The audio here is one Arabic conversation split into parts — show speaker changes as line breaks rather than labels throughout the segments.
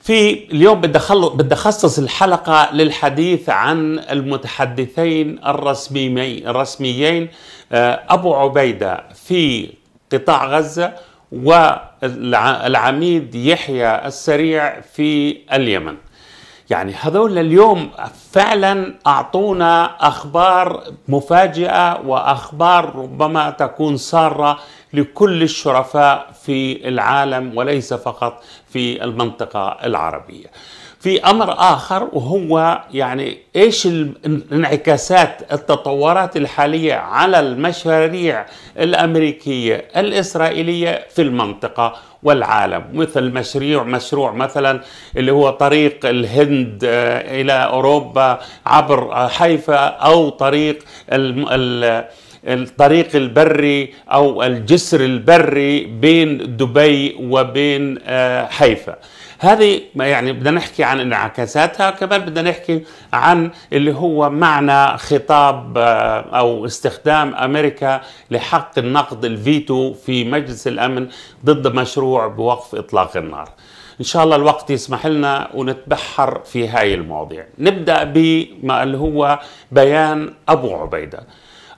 في اليوم بدي بدي اخصص الحلقه للحديث عن المتحدثين الرسميين الرسميين آه، ابو عبيده في قطاع غزه والعميد يحيى السريع في اليمن يعني هذول اليوم فعلا اعطونا اخبار مفاجئه واخبار ربما تكون ساره لكل الشرفاء في العالم وليس فقط في المنطقه العربيه. في امر اخر وهو يعني ايش الانعكاسات التطورات الحاليه على المشاريع الامريكيه الاسرائيليه في المنطقه والعالم مثل مشروع مشروع مثلا اللي هو طريق الهند آه، الى اوروبا عبر حيفا او طريق الم... ال... الطريق البري او الجسر البري بين دبي وبين آه، حيفا هذه يعني بدنا نحكي عن انعكاساتها كمان بدنا نحكي عن اللي هو معنى خطاب آه، او استخدام امريكا لحق النقد الفيتو في مجلس الامن ضد مشروع بوقف اطلاق النار ان شاء الله الوقت يسمح لنا ونتبحر في هاي المواضيع نبدا بما اللي هو بيان ابو عبيده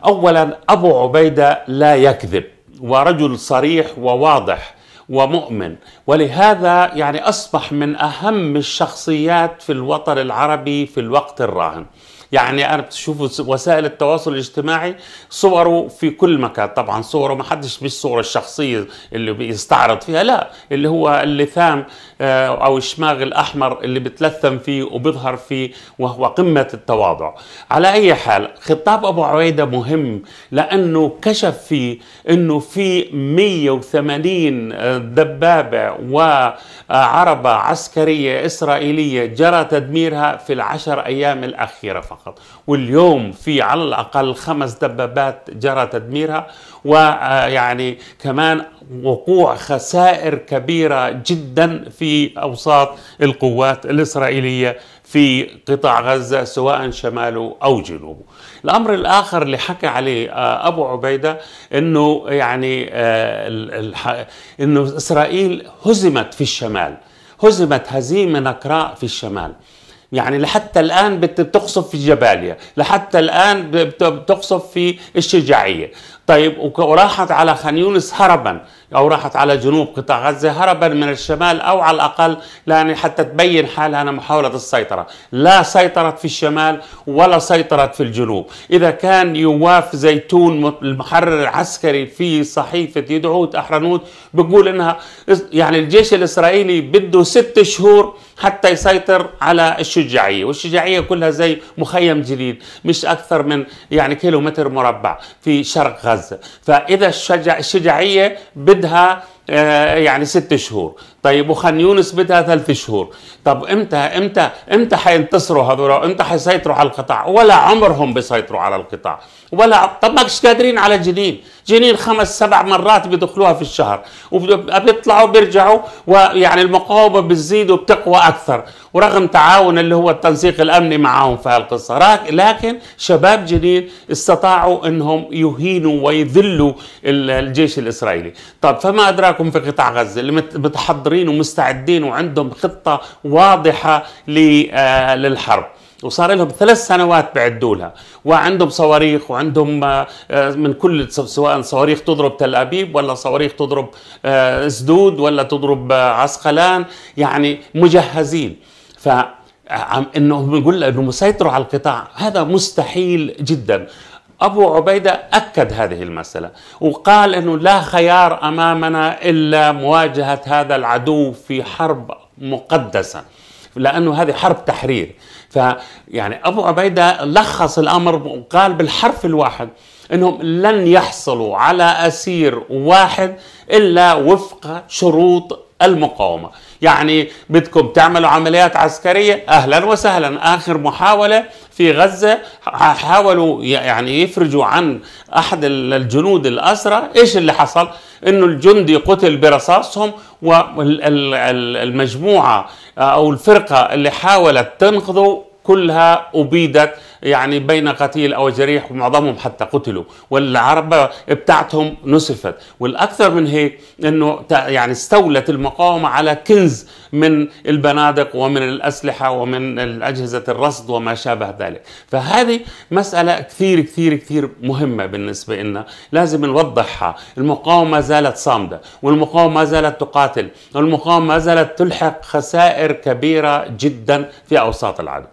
اولا ابو عبيده لا يكذب ورجل صريح وواضح ومؤمن ولهذا يعني أصبح من أهم الشخصيات في الوطن العربي في الوقت الراهن يعني انا بتشوف وسائل التواصل الاجتماعي صوره في كل مكان طبعا صوره ما حدش مش صوره الشخصيه اللي بيستعرض فيها لا اللي هو اللثام آه، او الشماغ الاحمر اللي بتلثم فيه وبيظهر فيه وهو قمه التواضع على اي حال خطاب ابو عويده مهم لانه كشف فيه انه في 180 دبابه وعربه عسكريه اسرائيليه جرى تدميرها في العشر ايام الاخيره فقط فقط واليوم في على الأقل خمس دبابات جرى تدميرها ويعني كمان وقوع خسائر كبيرة جدا في أوساط القوات الإسرائيلية في قطاع غزة سواء شماله أو جنوبه الأمر الآخر اللي حكى عليه آه، أبو عبيدة أنه يعني آه، أنه إسرائيل هزمت في الشمال هزمت هزيمة نكراء في الشمال يعني لحتى الآن بتقصف في جباليا لحتى الآن بتقصف في الشجاعية طيب وراحت على خان يونس هربا او راحت على جنوب قطاع غزه هربا من الشمال او على الاقل لان حتى تبين حالها انها محاوله السيطره، لا سيطرت في الشمال ولا سيطرت في الجنوب، اذا كان يواف زيتون المحرر العسكري في صحيفه يدعوت احرنوت بيقول انها يعني الجيش الاسرائيلي بده ست شهور حتى يسيطر على الشجاعيه، والشجاعيه كلها زي مخيم جديد مش اكثر من يعني كيلو متر مربع في شرق غزه. غزه فاذا الشجع الشجعيه بدها آه، يعني ست شهور طيب وخان يونس بدها ثلاث شهور طب امتى امتى امتى حينتصروا هذول امتى حيسيطروا على القطاع ولا عمرهم بيسيطروا على القطاع ولا طب ماكش قادرين على جنين جنين خمس سبع مرات بيدخلوها في الشهر وبيطلعوا بيرجعوا ويعني المقاومه بتزيد وبتقوى اكثر ورغم تعاون اللي هو التنسيق الامني معاهم في هالقصه لكن شباب جنين استطاعوا انهم يهينوا ويذلوا الجيش الاسرائيلي طب فما ادراكم في قطاع غزه اللي متحضرين محضرين ومستعدين وعندهم خطه واضحه آه، للحرب وصار لهم ثلاث سنوات بعدولها لها وعندهم صواريخ وعندهم آه، آه، من كل سواء صواريخ تضرب تل ابيب ولا صواريخ تضرب سدود ولا تضرب عسقلان يعني مجهزين ف انه بيقول انه مسيطروا على القطاع هذا مستحيل جدا أبو عبيدة أكد هذه المسألة وقال أنه لا خيار أمامنا إلا مواجهة هذا العدو في حرب مقدسة لأنه هذه حرب تحرير فيعني أبو عبيدة لخص الأمر وقال بالحرف الواحد أنهم لن يحصلوا على أسير واحد إلا وفق شروط المقاومة يعني بدكم تعملوا عمليات عسكرية أهلا وسهلا آخر محاولة في غزة حاولوا يعني يفرجوا عن أحد الجنود الأسرى إيش اللي حصل إنه الجندي قتل برصاصهم والمجموعة أو الفرقة اللي حاولت تنقذه كلها أبيدت يعني بين قتيل او جريح ومعظمهم حتى قتلوا والعربه بتاعتهم نسفت والاكثر من هيك انه يعني استولت المقاومه على كنز من البنادق ومن الاسلحه ومن اجهزه الرصد وما شابه ذلك فهذه مساله كثير كثير كثير مهمه بالنسبه لنا لازم نوضحها المقاومه ما زالت صامده والمقاومه ما زالت تقاتل والمقاومه ما زالت تلحق خسائر كبيره جدا في اوساط العدو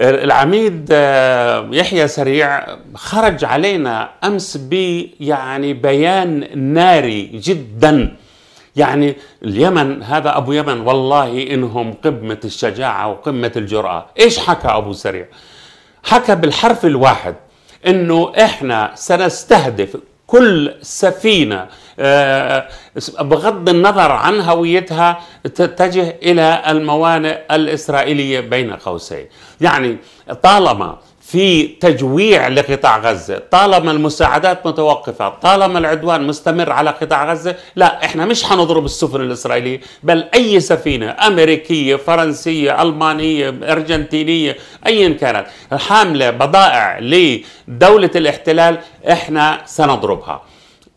العميد آه، يحيى سريع خرج علينا امس بي يعني بيان ناري جدا يعني اليمن هذا ابو يمن والله انهم قمه الشجاعه وقمه الجراه، ايش حكى ابو سريع؟ حكى بالحرف الواحد انه احنا سنستهدف كل سفينة آه، بغض النظر عن هويتها تتجه إلى الموانئ الإسرائيلية بين قوسين يعني طالما في تجويع لقطاع غزة طالما المساعدات متوقفة طالما العدوان مستمر على قطاع غزة لا احنا مش حنضرب السفن الإسرائيلية بل أي سفينة أمريكية فرنسية ألمانية أرجنتينية أيا كانت حاملة بضائع لدولة الاحتلال احنا سنضربها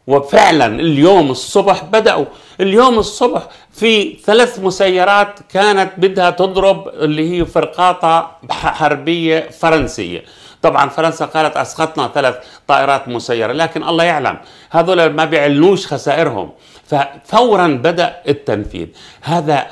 وفعلا اليوم الصبح بدأوا اليوم الصبح في ثلاث مسيرات كانت بدها تضرب اللي هي فرقاطة حربية فرنسية طبعا فرنسا قالت اسقطنا ثلاث طائرات مسيره لكن الله يعلم هذول ما بيعلنوش خسائرهم ففورا بدا التنفيذ هذا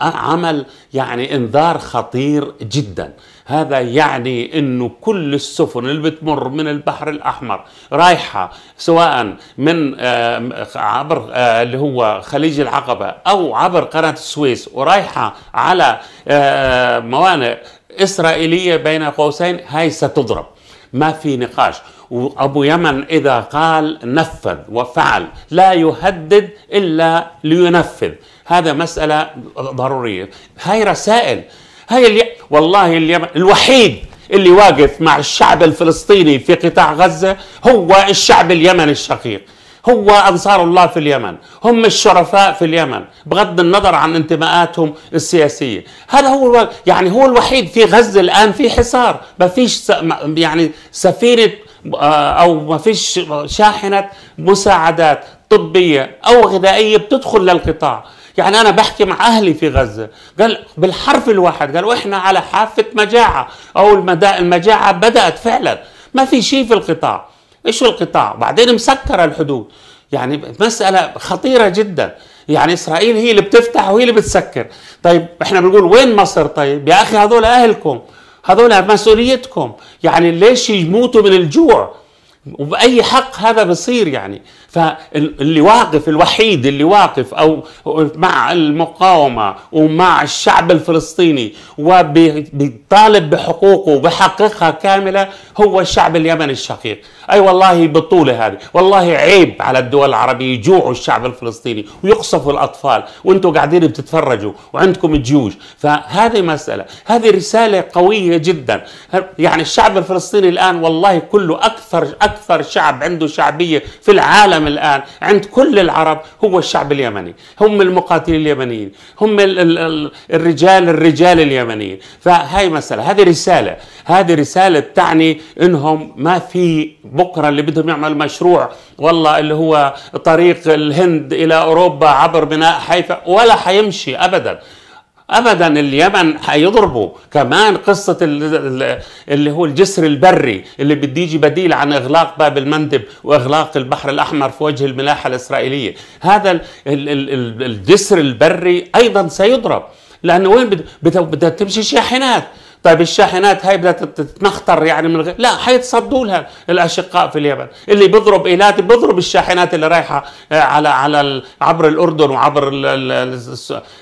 عمل يعني انذار خطير جدا هذا يعني انه كل السفن اللي بتمر من البحر الاحمر رايحه سواء من آه، عبر آه، اللي هو خليج العقبه او عبر قناه السويس ورايحه على آه، موانئ اسرائيليه بين قوسين هاي ستضرب ما في نقاش وابو يمن اذا قال نفذ وفعل لا يهدد الا لينفذ هذا مساله ضروريه هاي رسائل هاي اللي والله اليمن الوحيد اللي واقف مع الشعب الفلسطيني في قطاع غزة هو الشعب اليمني الشقيق هو أنصار الله في اليمن هم الشرفاء في اليمن بغض النظر عن انتماءاتهم السياسية هذا هو يعني هو الوحيد في غزة الآن في حصار ما فيش يعني سفينة آه، أو ما فيش شاحنة مساعدات طبية أو غذائية بتدخل للقطاع يعني انا بحكي مع اهلي في غزه قال بالحرف الواحد قالوا احنا على حافه مجاعه او المجاعه بدات فعلا ما في شيء في القطاع ايش القطاع بعدين مسكره الحدود يعني مساله خطيره جدا يعني اسرائيل هي اللي بتفتح وهي اللي بتسكر طيب احنا بنقول وين مصر طيب يا اخي هذول اهلكم هذول مسؤوليتكم يعني ليش يموتوا من الجوع وبأي حق هذا بصير يعني فاللي واقف الوحيد اللي واقف او مع المقاومه ومع الشعب الفلسطيني وبيطالب بحقوقه وبحققها كامله هو الشعب اليمني الشقيق، اي والله بطوله هذه، والله عيب على الدول العربيه يجوعوا الشعب الفلسطيني ويقصفوا الاطفال وانتم قاعدين بتتفرجوا وعندكم جيوش، فهذه مساله، هذه رساله قويه جدا، يعني الشعب الفلسطيني الان والله كله اكثر اكثر شعب عنده شعبيه في العالم الآن عند كل العرب هو الشعب اليمني هم المقاتلين اليمنيين هم الـ الـ الرجال الرجال اليمنيين فهاي مسألة هذه رسالة هذه رسالة تعني أنهم ما في بكرة اللي بدهم يعمل مشروع والله اللي هو طريق الهند إلى أوروبا عبر بناء حيفا ولا حيمشي أبدا ابدا اليمن هيضربوا كمان قصه اللي هو الجسر البري اللي بده يجي بديل عن اغلاق باب المندب واغلاق البحر الاحمر في وجه الملاحه الاسرائيليه هذا الجسر البري ايضا سيضرب لانه وين بدها تمشي شاحنات طيب الشاحنات هاي بدها تتنخطر يعني من غير لا حيتصدوا لها الاشقاء في اليمن اللي بيضرب ايلات بيضرب الشاحنات اللي رايحه آه، على على عبر الاردن وعبر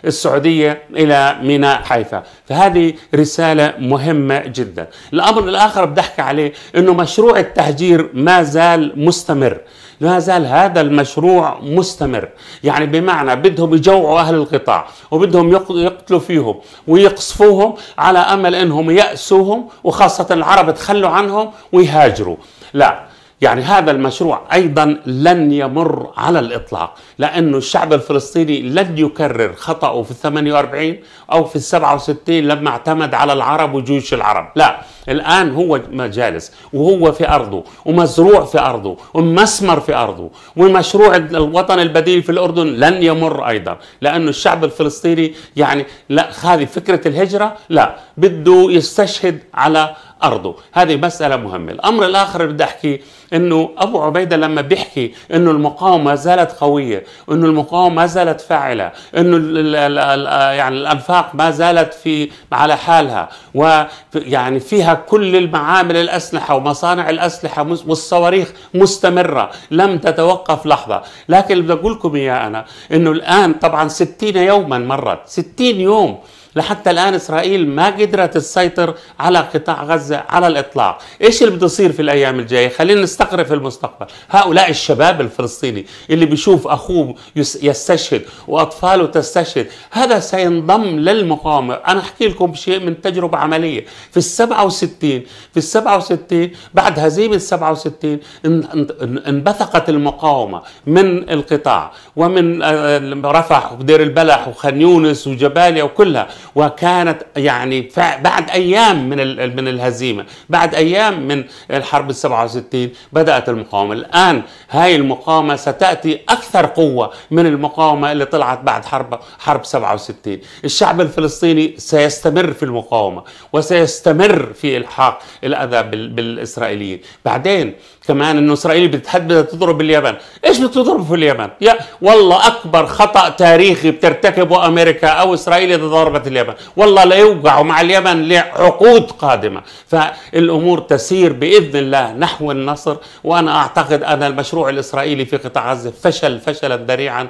السعوديه الى ميناء حيفا فهذه رساله مهمه جدا الامر الاخر بدي احكي عليه انه مشروع التهجير ما زال مستمر لا زال هذا المشروع مستمر يعني بمعنى بدهم يجوعوا أهل القطاع وبدهم يقتلوا فيهم ويقصفوهم على أمل أنهم يأسوهم وخاصة العرب تخلوا عنهم ويهاجروا لا يعني هذا المشروع ايضا لن يمر على الاطلاق لانه الشعب الفلسطيني لن يكرر خطاه في ال 48 او في ال 67 لما اعتمد على العرب وجيوش العرب لا الان هو مجالس وهو في ارضه ومزروع في ارضه ومسمر في ارضه ومشروع الوطن البديل في الاردن لن يمر ايضا لانه الشعب الفلسطيني يعني لا هذه فكره الهجره لا بده يستشهد على أرضه هذه مسألة مهمة الأمر الآخر اللي بدي أحكي أنه أبو عبيدة لما بيحكي أنه المقاومة ما زالت قوية أنه المقاومة ما زالت فاعلة أنه يعني الأنفاق ما زالت في على حالها ويعني فيها كل المعامل الأسلحة ومصانع الأسلحة والصواريخ مستمرة لم تتوقف لحظة لكن اللي بدي أقول لكم إياه أنا أنه الآن طبعا 60 يوما مرت 60 يوم لحتى الآن إسرائيل ما قدرت تسيطر على قطاع غزة على الإطلاق إيش اللي بده يصير في الأيام الجاية خلينا نستقرب في المستقبل هؤلاء الشباب الفلسطيني اللي بيشوف أخوه يستشهد وأطفاله تستشهد هذا سينضم للمقاومة أنا أحكي لكم شيء من تجربة عملية في السبعة وستين في السبعة وستين بعد هزيمة السبعة وستين انبثقت المقاومة من القطاع ومن آه، رفح ودير البلح وخان يونس وجباليا وكلها وكانت يعني بعد ايام من من الهزيمه بعد ايام من الحرب ال 67 بدات المقاومه الان هاي المقاومه ستاتي اكثر قوه من المقاومه اللي طلعت بعد حرب حرب 67 الشعب الفلسطيني سيستمر في المقاومه وسيستمر في الحاق الاذى بالاسرائيليين بعدين كمان انه اسرائيل بتحد بدها تضرب اليمن ايش بتضرب في اليمن يا والله اكبر خطا تاريخي بترتكبه امريكا او اسرائيل اذا ضربت اليمن اليمن والله لا يوقع مع اليمن لعقود قادمة فالأمور تسير بإذن الله نحو النصر وأنا أعتقد أن المشروع الإسرائيلي في قطاع غزة فشل فشلا ذريعا